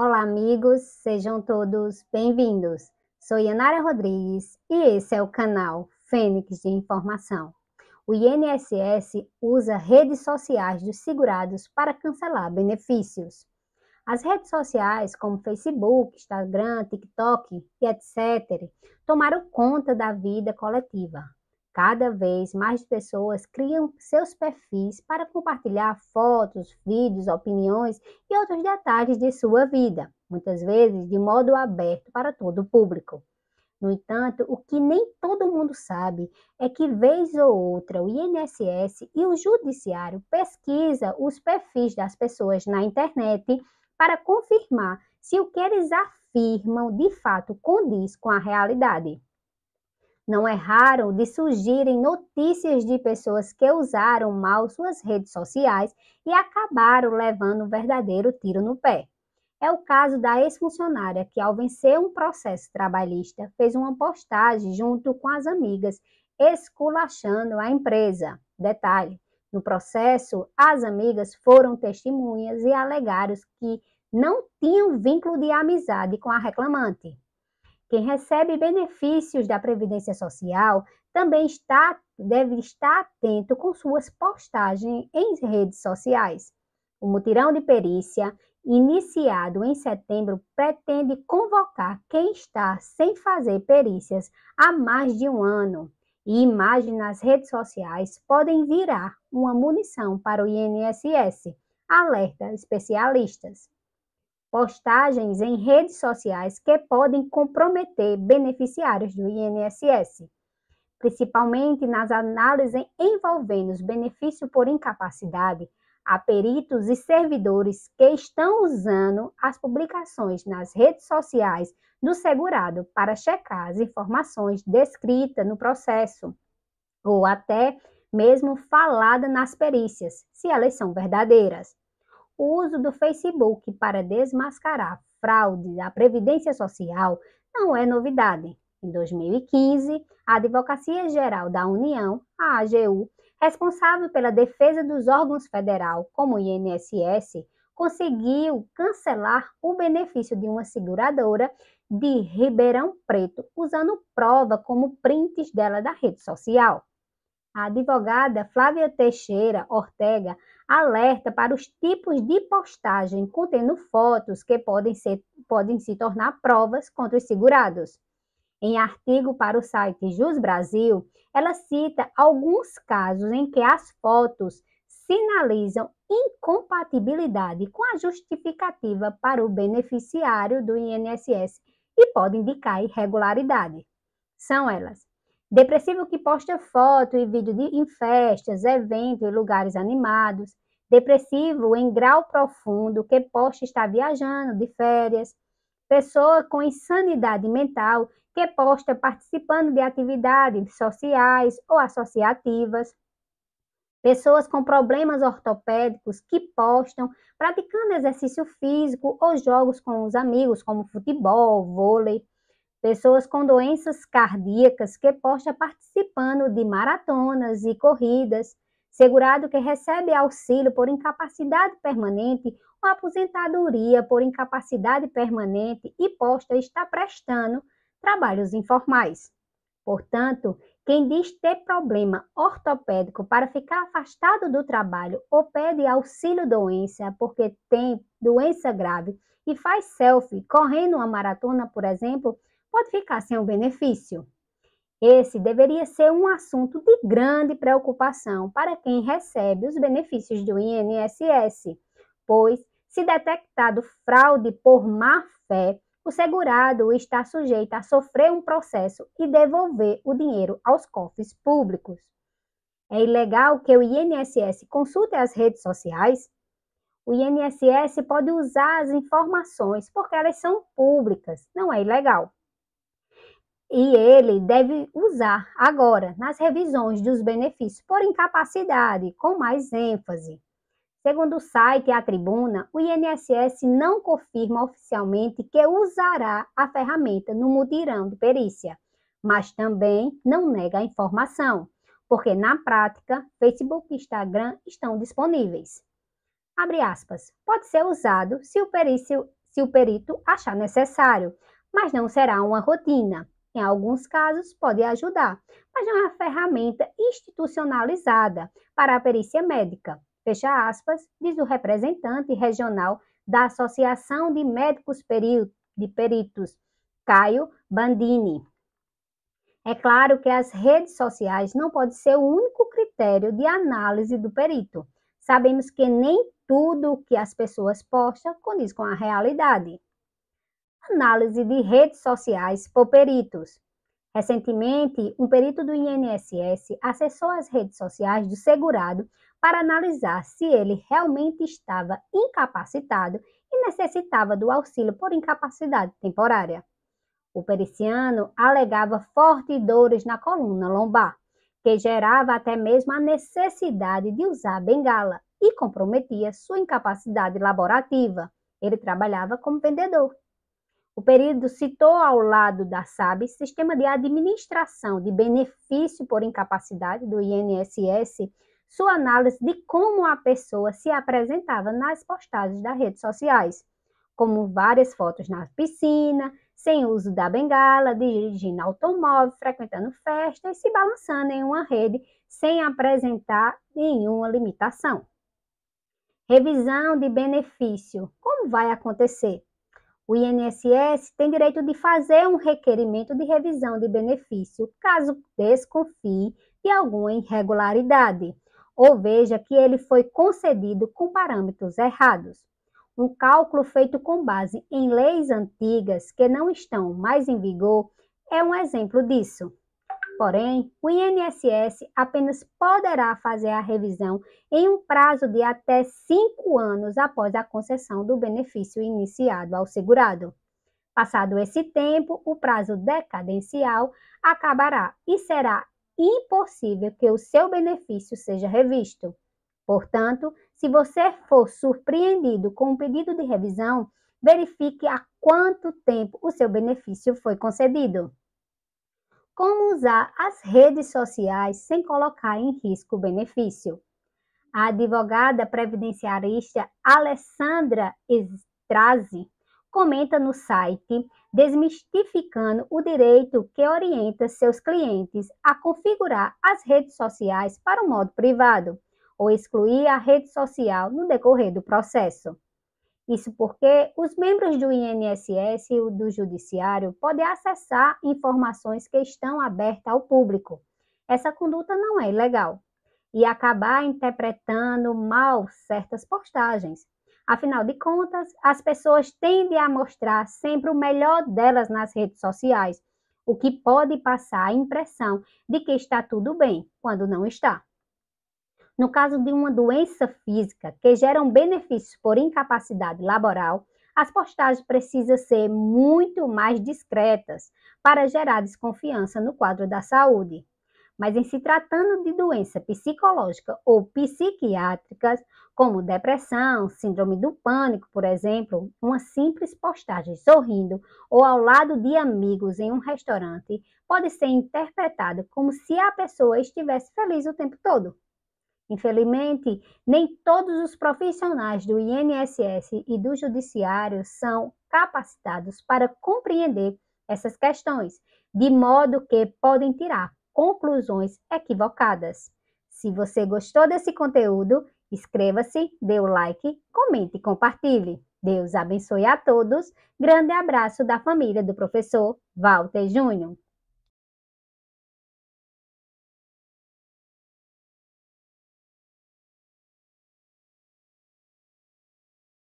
Olá, amigos, sejam todos bem-vindos. Sou Yanara Rodrigues e esse é o canal Fênix de Informação. O INSS usa redes sociais dos segurados para cancelar benefícios. As redes sociais como Facebook, Instagram, TikTok e etc. tomaram conta da vida coletiva, Cada vez mais pessoas criam seus perfis para compartilhar fotos, vídeos, opiniões e outros detalhes de sua vida, muitas vezes de modo aberto para todo o público. No entanto, o que nem todo mundo sabe é que, vez ou outra, o INSS e o Judiciário pesquisa os perfis das pessoas na internet para confirmar se o que eles afirmam de fato condiz com a realidade. Não é raro de surgirem notícias de pessoas que usaram mal suas redes sociais e acabaram levando um verdadeiro tiro no pé. É o caso da ex-funcionária que, ao vencer um processo trabalhista, fez uma postagem junto com as amigas, esculachando a empresa. Detalhe: no processo, as amigas foram testemunhas e alegaram que não tinham vínculo de amizade com a reclamante. Quem recebe benefícios da Previdência Social também está, deve estar atento com suas postagens em redes sociais. O mutirão de perícia, iniciado em setembro, pretende convocar quem está sem fazer perícias há mais de um ano. E imagens nas redes sociais podem virar uma munição para o INSS, alerta especialistas postagens em redes sociais que podem comprometer beneficiários do INSS, principalmente nas análises envolvendo os benefícios por incapacidade a peritos e servidores que estão usando as publicações nas redes sociais do segurado para checar as informações descritas no processo ou até mesmo falada nas perícias, se elas são verdadeiras o uso do Facebook para desmascarar fraudes à Previdência Social não é novidade. Em 2015, a Advocacia Geral da União, a AGU, responsável pela defesa dos órgãos federal, como o INSS, conseguiu cancelar o benefício de uma seguradora de Ribeirão Preto, usando prova como prints dela da rede social. A advogada Flávia Teixeira Ortega alerta para os tipos de postagem contendo fotos que podem, ser, podem se tornar provas contra os segurados. Em artigo para o site Jus Brasil, ela cita alguns casos em que as fotos sinalizam incompatibilidade com a justificativa para o beneficiário do INSS e podem indicar irregularidade. São elas: Depressivo que posta foto e vídeo de, em festas, eventos e lugares animados. Depressivo em grau profundo que posta estar viajando de férias. Pessoa com insanidade mental que posta participando de atividades sociais ou associativas. Pessoas com problemas ortopédicos que postam praticando exercício físico ou jogos com os amigos, como futebol, vôlei pessoas com doenças cardíacas que posta participando de maratonas e corridas, segurado que recebe auxílio por incapacidade permanente ou aposentadoria por incapacidade permanente e posta está prestando trabalhos informais. Portanto, quem diz ter problema ortopédico para ficar afastado do trabalho ou pede auxílio doença porque tem doença grave e faz selfie correndo uma maratona, por exemplo, pode ficar sem o benefício. Esse deveria ser um assunto de grande preocupação para quem recebe os benefícios do INSS, pois, se detectado fraude por má fé, o segurado está sujeito a sofrer um processo e devolver o dinheiro aos cofres públicos. É ilegal que o INSS consulte as redes sociais? O INSS pode usar as informações porque elas são públicas, não é ilegal e ele deve usar agora nas revisões dos benefícios por incapacidade, com mais ênfase. Segundo o site A Tribuna, o INSS não confirma oficialmente que usará a ferramenta no mutirão de perícia, mas também não nega a informação, porque na prática, Facebook e Instagram estão disponíveis. Abre aspas. Pode ser usado se o, perício, se o perito achar necessário, mas não será uma rotina em alguns casos, pode ajudar, mas é uma ferramenta institucionalizada para a perícia médica. Fecha aspas, diz o representante regional da Associação de Médicos de Peritos, Caio Bandini. É claro que as redes sociais não podem ser o único critério de análise do perito. Sabemos que nem tudo o que as pessoas postam condiz com a realidade análise de redes sociais por peritos. Recentemente, um perito do INSS acessou as redes sociais do segurado para analisar se ele realmente estava incapacitado e necessitava do auxílio por incapacidade temporária. O periciano alegava fortes dores na coluna lombar, que gerava até mesmo a necessidade de usar a bengala e comprometia sua incapacidade laborativa. Ele trabalhava como vendedor. O período citou ao lado da SAB Sistema de Administração de Benefício por Incapacidade do INSS, sua análise de como a pessoa se apresentava nas postagens das redes sociais, como várias fotos na piscina, sem uso da bengala, dirigindo automóvel, frequentando festas e se balançando em uma rede sem apresentar nenhuma limitação. Revisão de benefício. Como vai acontecer? O INSS tem direito de fazer um requerimento de revisão de benefício, caso desconfie de alguma irregularidade ou veja que ele foi concedido com parâmetros errados. Um cálculo feito com base em leis antigas que não estão mais em vigor é um exemplo disso. Porém, o INSS apenas poderá fazer a revisão em um prazo de até cinco anos após a concessão do benefício iniciado ao segurado. Passado esse tempo, o prazo decadencial acabará e será impossível que o seu benefício seja revisto. Portanto, se você for surpreendido com um pedido de revisão, verifique há quanto tempo o seu benefício foi concedido. Como usar as redes sociais sem colocar em risco o benefício? A advogada previdenciarista Alessandra Estrazi comenta no site desmistificando o direito que orienta seus clientes a configurar as redes sociais para o modo privado ou excluir a rede social no decorrer do processo. Isso porque os membros do INSS e do Judiciário podem acessar informações que estão abertas ao público. Essa conduta não é ilegal e acabar interpretando mal certas postagens. Afinal de contas, as pessoas tendem a mostrar sempre o melhor delas nas redes sociais, o que pode passar a impressão de que está tudo bem, quando não está. No caso de uma doença física que geram benefícios por incapacidade laboral, as postagens precisam ser muito mais discretas para gerar desconfiança no quadro da saúde. Mas em se tratando de doença psicológica ou psiquiátricas, como depressão, síndrome do pânico, por exemplo, uma simples postagem sorrindo ou ao lado de amigos em um restaurante pode ser interpretada como se a pessoa estivesse feliz o tempo todo. Infelizmente, nem todos os profissionais do INSS e do Judiciário são capacitados para compreender essas questões, de modo que podem tirar conclusões equivocadas. Se você gostou desse conteúdo, inscreva-se, dê o like, comente e compartilhe. Deus abençoe a todos. Grande abraço da família do professor Walter Júnior.